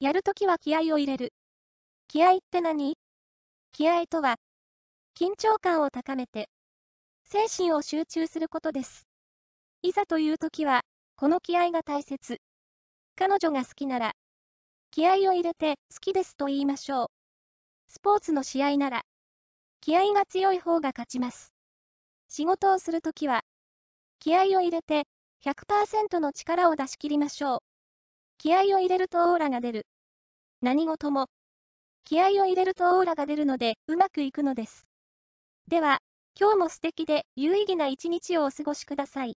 やるときは気合を入れる。気合って何気合とは、緊張感を高めて、精神を集中することです。いざというときは、この気合が大切。彼女が好きなら、気合を入れて好きですと言いましょう。スポーツの試合なら、気合が強い方が勝ちます。仕事をするときは、気合を入れて100%の力を出し切りましょう。気合を入れるとオーラが出る。何事も。気合を入れるとオーラが出るので、うまくいくのです。では、今日も素敵で有意義な一日をお過ごしください。